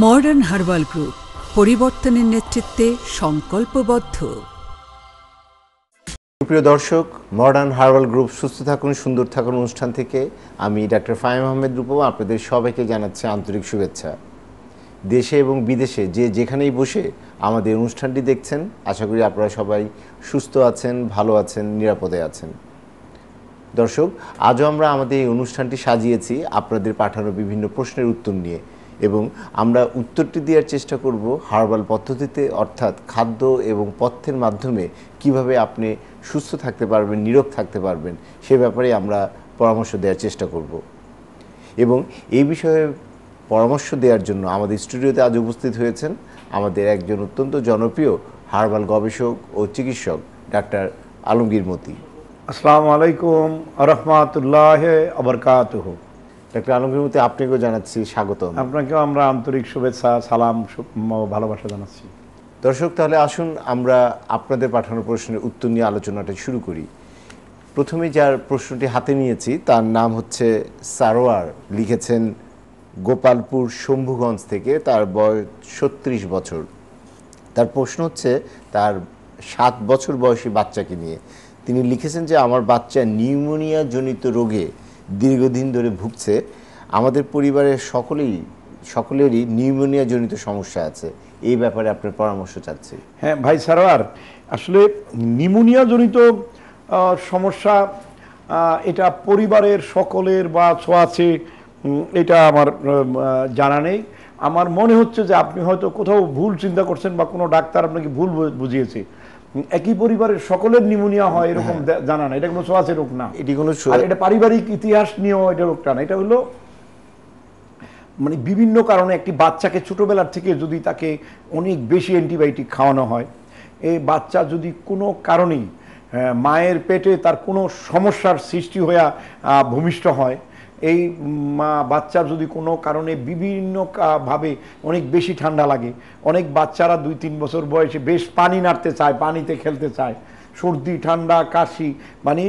Modern herbal group পরিবর্তনের নেতৃত্বে সংকল্পবদ্ধ প্রিয় দর্শক মডার্ন হার্বাল গ্রুপ সুস্থ থাকুন সুন্দর থাকুন অনুষ্ঠান থেকে আমি ডাক্তার ফাহিম আহমেদ রূপম আপনাদের সবাইকে জানাচ্ছি আন্তরিক শুভেচ্ছা দেশে এবং বিদেশে যে যেখানেই বসে আমাদের অনুষ্ঠানটি দেখছেন আশা করি আপনারা সবাই সুস্থ আছেন ভালো আছেন নিরাপদে আছেন দর্শক আজও আমরা আমাদের এই অনুষ্ঠানটি সাজিয়েছি আপনাদের পাঠানো বিভিন্ন প্রশ্নের উত্তর নিয়ে এবং আমরা উত্তরটি দেওয়ার চেষ্টা করব হার্বাল পদ্ধতিতে অর্থাৎ খাদ্য এবং পথ্যের মাধ্যমে কিভাবে আপনি সুস্থ থাকতে পারবেন নিরোগ থাকতে পারবেন সে ব্যাপারে আমরা পরামর্শ দেওয়ার চেষ্টা করব এবং এই বিষয়ে পরামর্শ দেওয়ার জন্য আমাদের স্টুডিওতে আজ উপস্থিত হয়েছেন আমাদের একজন অত্যন্ত জনপ্রিয় হার্বাল গবেষক ও চিকিৎসক ডাক্তার আলমগীর মতি আসসালামু আলাইকুম রহমতুল্লাহ আবরকাত ডাক্তার আলমগীর মতে আপনাকেও জানাচ্ছি স্বাগত আপনাকেও আমরা আন্তরিক শুভেচ্ছা সালাম ভালোবাসা জানাচ্ছি দর্শক তাহলে আসুন আমরা আপনাদের পাঠানো প্রশ্নের উত্তর নিয়ে আলোচনাটা শুরু করি প্রথমে যার প্রশ্নটি হাতে নিয়েছি তার নাম হচ্ছে সারোয়ার লিখেছেন গোপালপুর শম্ভুগঞ্জ থেকে তার বয়স ছত্রিশ বছর তার প্রশ্ন হচ্ছে তার সাত বছর বয়সী বাচ্চাকে নিয়ে তিনি লিখেছেন যে আমার বাচ্চা নিউমোনিয়া জনিত রোগে দীর্ঘদিন ধরে ভুগছে আমাদের পরিবারের সকলেই সকলেরই নিউমোনিয়া জনিত সমস্যা আছে এই ব্যাপারে আপনার পরামর্শ চাচ্ছি হ্যাঁ ভাই সারোয়ার আসলে নিউমোনিয়া জনিত সমস্যা এটা পরিবারের সকলের বা ছোঁয়াছে এটা আমার জানা নেই আমার মনে হচ্ছে যে আপনি হয়তো কোথাও ভুল চিন্তা করছেন বা কোনো ডাক্তার আপনাকে ভুল বুঝিয়েছে একই পরিবারের সকলের নিউমোনিয়া হয় এরকম হ্যাঁ। জানা না এটা কোনো সোয়াসের রোগ না এটি কোনো এটা পারিবারিক ইতিহাস নিয়েও এটা রোগটা না এটা হলো মানে বিভিন্ন কারণে একটি বাচ্চাকে ছোটোবেলার থেকে যদি তাকে অনেক বেশি অ্যান্টিবায়োটিক খাওয়ানো হয় এই বাচ্চা যদি কোনো কারণেই হ্যাঁ, মায়ের পেটে তার কোনো সমস্যার সৃষ্টি হয়ে ভূমিষ্ঠ হয় এই মা বাচ্চার যদি কোনো কারণে বিভিন্ন ভাবে অনেক বেশি ঠান্ডা লাগে অনেক বাচ্চারা দুই তিন বছর বয়সে বেশ পানি নাড়তে চায় পানিতে খেলতে চায় সর্দি ঠান্ডা কাশি মানে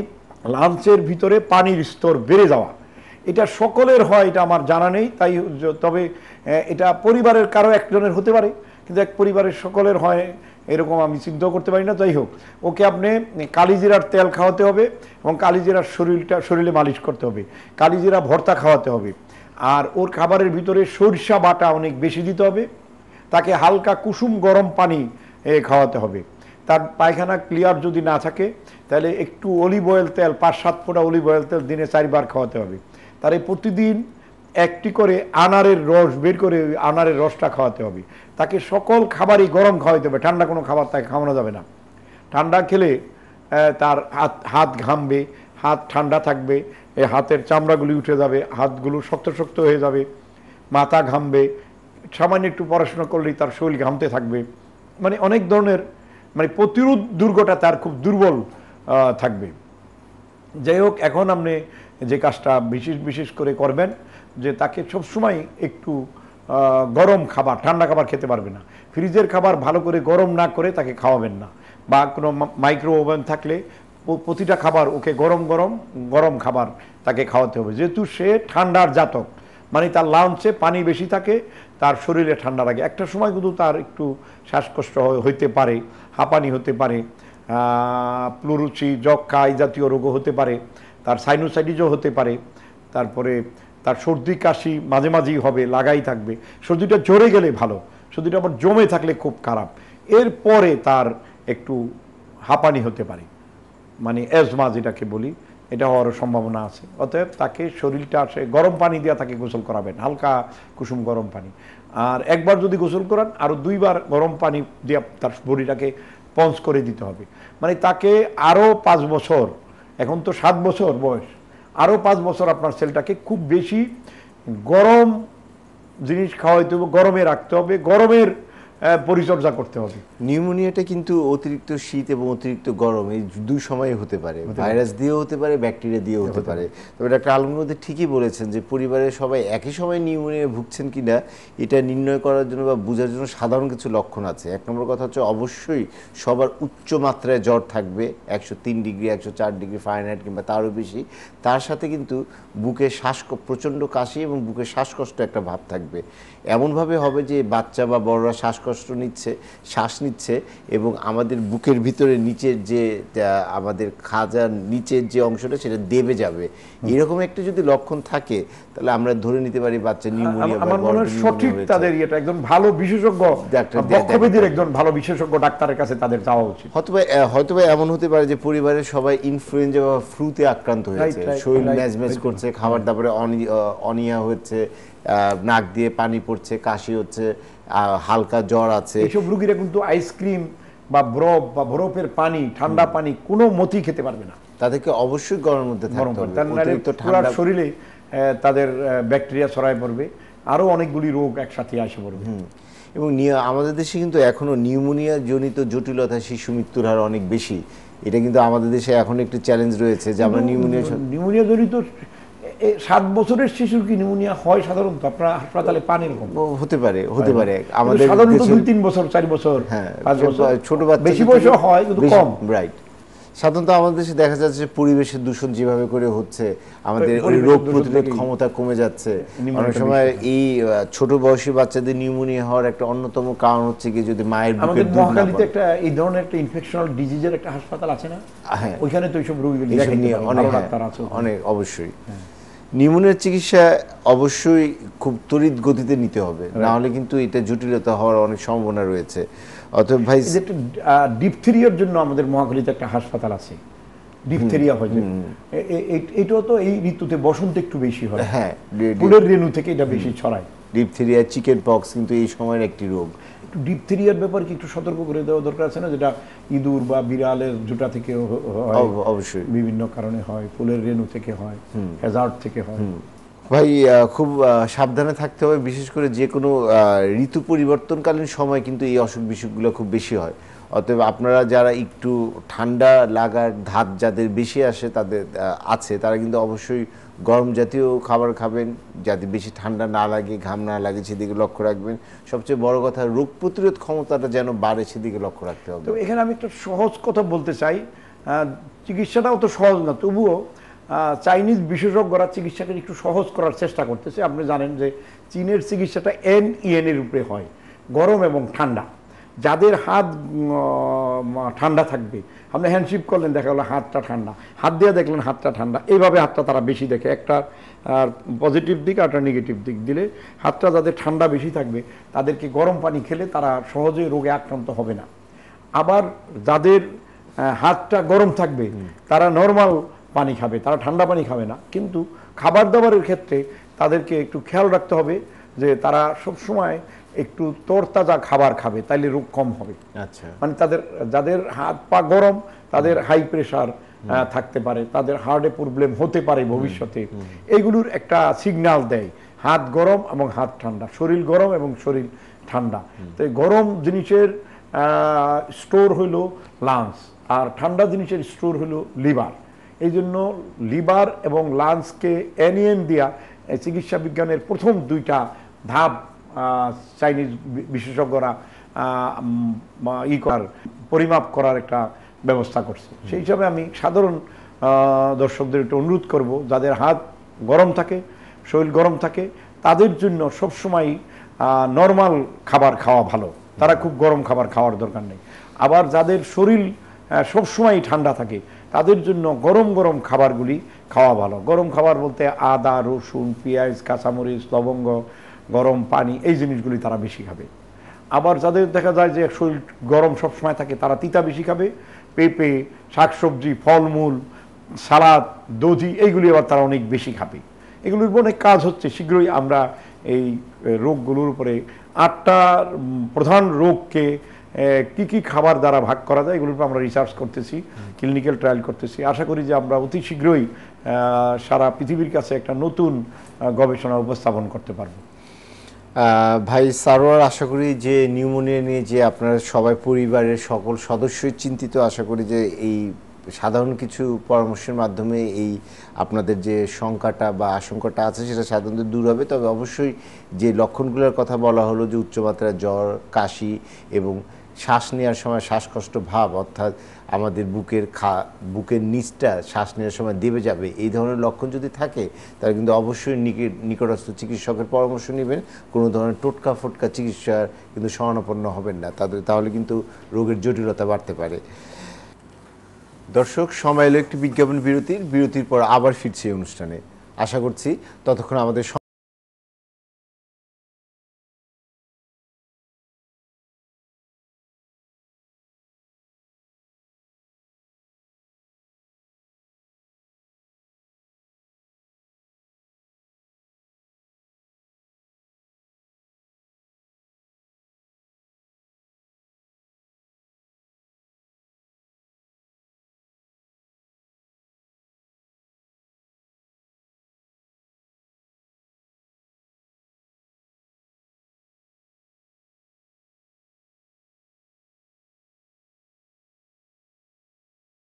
লাঞ্চের ভিতরে পানির স্তর বেড়ে যাওয়া এটা সকলের হয় এটা আমার জানা নেই তাই তবে এটা পরিবারের কারো একজনের হতে পারে কিন্তু এক পরিবারের সকলের হয় এরকম আমি সিদ্ধ করতে পারি না যাই হোক ওকে আপনি কালিজিরার তেল খাওয়াতে হবে এবং কালিজিরার শরীরটা শরীরে মালিশ করতে হবে কালিজিরা ভর্তা খাওয়াতে হবে আর ওর খাবারের ভিতরে সরিষা বাটা অনেক বেশি দিতে হবে তাকে হালকা কুসুম গরম পানি খাওয়াতে হবে তার পায়খানা ক্লিয়ার যদি না থাকে তাহলে একটু অলিভ অয়েল তেল পাঁচ সাত ফোটা অলিভ অয়েল তেল দিনে চারবার খাওয়াতে হবে তার প্রতিদিন একটি করে আনারের রস বের করে আনারের রসটা খাওয়াতে হবে তাকে সকল খাবারই গরম খাওয়াতে হবে ঠান্ডা কোনো খাবার তাকে খাওয়ানো যাবে না ঠান্ডা খেলে তার হাত হাত ঘামবে হাত ঠান্ডা থাকবে এ হাতের চামড়াগুলি উঠে যাবে হাতগুলো শক্ত শক্ত হয়ে যাবে মাথা ঘামবে সামান্য একটু পড়াশোনা করলেই তার শরীর ঘামতে থাকবে মানে অনেক ধরনের মানে প্রতিরোধ দুর্গটা তার খুব দুর্বল থাকবে যাই হোক এখন আপনি যে কাজটা বিশেষ বিশেষ করে করবেন যে তাকে সবসময় একটু গরম খাবার ঠান্ডা খাবার খেতে পারবে না ফ্রিজের খাবার ভালো করে গরম না করে তাকে খাওয়াবেন না বা কোনো মাইক্রো ওভেন থাকলে প্রতিটা খাবার ওকে গরম গরম গরম খাবার তাকে খাওয়াতে হবে যেহেতু সে ঠান্ডার জাতক মানে তার লাঞ্চে পানি বেশি থাকে তার শরীরে ঠান্ডা লাগে একটা সময় কিন্তু তার একটু শ্বাসকষ্ট হইতে পারে হাঁপানি হতে পারে প্লুরুচি যক্ষা এই জাতীয় রোগও হতে পারে তার সাইনোসাইটিসও হতে পারে তারপরে তার সর্দি কাশি মাঝে মাঝেই হবে লাগাই থাকবে সর্দিটা জোরে গেলে ভালো সর্দিটা আবার জমে থাকলে খুব খারাপ এরপরে তার একটু হাঁপানি হতে পারে মানে অ্যাজমা যেটাকে বলি এটা হওয়ার সম্ভাবনা আছে অতএব তাকে শরীরটা আসে গরম পানি দিয়ে তাকে গোসল করাবেন হালকা কুসুম গরম পানি আর একবার যদি গোসল করান আরও দুইবার গরম পানি দিয়ে তার বডিটাকে পঞ্চ করে দিতে হবে মানে তাকে আরও পাঁচ বছর এখন তো সাত বছর বয়স আরও পাঁচ বছর আপনার সেলটাকে খুব বেশি গরম জিনিস খাওয়াইতে হবে গরমে রাখতে হবে গরমের পরিচর্যা করতে হবে নিউমোনিয়াটা কিন্তু অতিরিক্ত শীত এবং অতিরিক্ত গরম এই দুই সময়ে হতে পারে ভাইরাস দিয়েও হতে পারে ব্যাকটেরিয়া দিয়েও হতে পারে তবে ডাক্তার মধ্যে ঠিকই বলেছেন যে পরিবারের সবাই একই সময় নিউমোনিয়া ভুগছেন কি না এটা নির্ণয় করার জন্য বা বোঝার জন্য সাধারণ কিছু লক্ষণ আছে এক নম্বর কথা হচ্ছে অবশ্যই সবার উচ্চ মাত্রায় জ্বর থাকবে একশো তিন ডিগ্রি একশো চার ডিগ্রি ফারেনহাইট কিংবা তারও বেশি তার সাথে কিন্তু বুকে শ্বাস প্রচণ্ড কাশি এবং বুকে শ্বাসকষ্ট একটা ভাব থাকবে এমনভাবে হবে যে বাচ্চা বা বড়রা শ্বাসকষ্ট শ্বাসকষ্ট নিচ্ছে শ্বাস নিচ্ছে এবং আমাদের বুকের ভিতরে নিচের যে আমাদের খাজার নিচের যে অংশটা সেটা দেবে যাবে এরকম একটা যদি লক্ষণ থাকে তাহলে আমরা ধরে নিতে পারি বাচ্চা অনিয়া ডাক্তারের কাছে তাদের উচিত হয়তোবা হয়তোবা এমন হতে পারে যে পরিবারের সবাই ইনফ্লুয়েঞ্জা আক্রান্ত হয়েছে করছে খাবার দাবারে অনিয়া হচ্ছে নাক দিয়ে পানি পড়ছে কাশি হচ্ছে হালকা জ্বর আছে এইসব রুগীরা কিন্তু আইসক্রিম বা বরফ বা বরফের পানি ঠান্ডা পানি কোনো মতি খেতে পারবে না তাদেরকে অবশ্যই গরমের মধ্যে মানে শরীরে তাদের ব্যাকটেরিয়া ছড়ায় পড়বে আরও অনেকগুলি রোগ একসাথে আসে পড়বে এবং আমাদের দেশে কিন্তু এখনও নিউমোনিয়া জনিত জটিলতা শিশু মৃত্যুর হার অনেক বেশি এটা কিন্তু আমাদের দেশে এখন একটি চ্যালেঞ্জ রয়েছে যে আমরা নিউমোনিয়া নিউমোনিয়া জনিত সাত বছরের শিশুর কি নিউমোনিয়া হয় সাধারণত আপনার হাসপাতালে পানি এরকম হতে পারে হতে পারে আমাদের সাধারণত দুই তিন বছর চার বছর হ্যাঁ, পাঁচ বছর ছোট বাচ্চা বেশি বয়স হয় কিন্তু কম রাইট সাধারণত আমাদের দেশে দেখা যাচ্ছে যে পরিবেশের দূষণ যেভাবে করে হচ্ছে আমাদের রোগ প্রতিরোধ ক্ষমতা কমে যাচ্ছে অনেক সময় এই ছোট বয়সী বাচ্চাদের নিউমোনিয়া হওয়ার একটা অন্যতম কারণ হচ্ছে কি যদি মায়ের বুকে দুধ না পায় একটা এই ধরনের একটা ইনফেকশনাল ডিজিজের একটা হাসপাতাল আছে না হ্যাঁ ওইখানে তো এইসব রোগীগুলো অনেক হ্যাঁ, অনেক অবশ্যই হ্যাঁ। নিউমোনিয়ার চিকিৎসা অবশ্যই খুব তড়িৎ গতিতে নিতে হবে না হলে কিন্তু এটা জটিলতা হওয়ার অনেক সম্ভাবনা রয়েছে অতএব ভাই একটু ডিপথেরিয়ার জন্য আমাদের মহাখালীতে একটা হাসপাতাল আছে ডিপথেরিয়া হয় এটাও তো এই ঋতুতে বসন্ত একটু বেশি হয় হ্যাঁ ফুলের রেণু থেকে এটা বেশি ছড়ায় ডিপথেরিয়া চিকেন পক্স কিন্তু এই সময়ের একটি রোগ একটু ডিপথেরিয়ার ব্যাপারে একটু সতর্ক করে দেওয়া দরকার আছে না যেটা ইঁদুর বা বিড়ালের জুটা থেকে অবশ্যই বিভিন্ন কারণে হয় ফুলের রেণু থেকে হয় হ্যাজার্ড থেকে হয় ভাই খুব সাবধানে থাকতে হবে বিশেষ করে যে কোনো ঋতু পরিবর্তনকালীন সময় কিন্তু এই অসুখ বিসুখগুলো খুব বেশি হয় অতএব আপনারা যারা একটু ঠান্ডা লাগার ধাপ যাদের বেশি আসে তাদের আছে তারা কিন্তু অবশ্যই গরম জাতীয় খাবার খাবেন যাতে বেশি ঠান্ডা না লাগে ঘাম না লাগে সেদিকে লক্ষ্য রাখবেন সবচেয়ে বড় কথা রোগ প্রতিরোধ ক্ষমতাটা যেন বাড়ে সেদিকে লক্ষ্য রাখতে হবে এখানে আমি একটু সহজ কথা বলতে চাই চিকিৎসাটাও তো সহজ না তবুও চাইনিজ বিশেষজ্ঞরা চিকিৎসাকে একটু সহজ করার চেষ্টা করতেছে আপনি জানেন যে চীনের চিকিৎসাটা এন ইএনের উপরে হয় গরম এবং ঠান্ডা যাদের হাত ঠান্ডা থাকবে আপনি হ্যান্ডশিপ করলেন দেখা গেলো হাতটা ঠান্ডা হাত দিয়ে দেখলেন হাতটা ঠান্ডা এইভাবে হাতটা তারা বেশি দেখে একটা আর পজিটিভ দিক আর একটা নেগেটিভ দিক দিলে হাতটা যাদের ঠান্ডা বেশি থাকবে তাদেরকে গরম পানি খেলে তারা সহজে রোগে আক্রান্ত হবে না আবার যাদের হাতটা গরম থাকবে তারা নর্মাল পানি খাবে তারা ঠান্ডা পানি খাবে না কিন্তু খাবার দাবারের ক্ষেত্রে তাদেরকে একটু খেয়াল রাখতে হবে যে তারা সব সময় একটু তোরতাজা খাবার খাবে তাইলে রোগ কম হবে আচ্ছা মানে তাদের যাদের হাত পা গরম তাদের হাই প্রেশার থাকতে পারে তাদের হার্টে প্রবলেম হতে পারে ভবিষ্যতে এগুলোর একটা সিগনাল দেয় হাত গরম এবং হাত ঠান্ডা শরীর গরম এবং শরীর ঠান্ডা তো গরম জিনিসের স্টোর হলো লাংস আর ঠান্ডা জিনিসের স্টোর হইল লিভার এই জন্য লিভার এবং লাংসকে এনিএন দিয়া চিকিৎসা বিজ্ঞানের প্রথম দুইটা ধাপ চাইনিজ বিশেষজ্ঞরা ই করার পরিমাপ করার একটা ব্যবস্থা করছে সেই হিসাবে আমি সাধারণ দর্শকদের একটু অনুরোধ করব যাদের হাত গরম থাকে শরীর গরম থাকে তাদের জন্য সবসময় নর্মাল খাবার খাওয়া ভালো তারা খুব গরম খাবার খাওয়ার দরকার নেই আবার যাদের শরীর সবসময় ঠান্ডা থাকে তাদের জন্য গরম গরম খাবারগুলি খাওয়া ভালো গরম খাবার বলতে আদা রসুন পেঁয়াজ কাঁচামরিচ লবঙ্গ গরম পানি এই জিনিসগুলি তারা বেশি খাবে আবার যাদের দেখা যায় যে শরীর গরম সবসময় থাকে তারা তিতা বেশি খাবে পেঁপে শাকসবজি ফলমূল সালাদ দধি এইগুলি আবার তারা অনেক বেশি খাবে এগুলোর অনেক কাজ হচ্ছে শীঘ্রই আমরা এই রোগগুলোর উপরে আটটা প্রধান রোগকে কি কি খাবার দ্বারা ভাগ করা যায় এগুলোর উপর আমরা রিসার্চ করতেছি ক্লিনিক্যাল ট্রায়াল করতেছি আশা করি যে আমরা অতি শীঘ্রই সারা পৃথিবীর কাছে একটা নতুন গবেষণা উপস্থাপন করতে পারবো ভাই সারোয়ার আশা করি যে নিউমোনিয়া নিয়ে যে আপনার সবাই পরিবারের সকল সদস্যই চিন্তিত আশা করি যে এই সাধারণ কিছু পরামর্শের মাধ্যমে এই আপনাদের যে শঙ্কাটা বা আশঙ্কাটা আছে সেটা সাধারণত দূর হবে তবে অবশ্যই যে লক্ষণগুলোর কথা বলা হলো যে উচ্চমাত্রার জ্বর কাশি এবং শ্বাস নেওয়ার সময় শ্বাসকষ্ট ভাব অর্থাৎ আমাদের বুকের খা বুকের নিচটা শ্বাস নেওয়ার সময় দেবে যাবে এই ধরনের লক্ষণ যদি থাকে তাহলে কিন্তু অবশ্যই নিকটস্থ চিকিৎসকের পরামর্শ নেবেন কোনো ধরনের টোটকা ফোটকা চিকিৎসার কিন্তু স্মরণাপন্ন হবেন না তাদের তাহলে কিন্তু রোগের জটিলতা বাড়তে পারে দর্শক সময় এলো একটি বিজ্ঞাপন বিরতির বিরতির পর আবার ফিরছে অনুষ্ঠানে আশা করছি ততক্ষণ আমাদের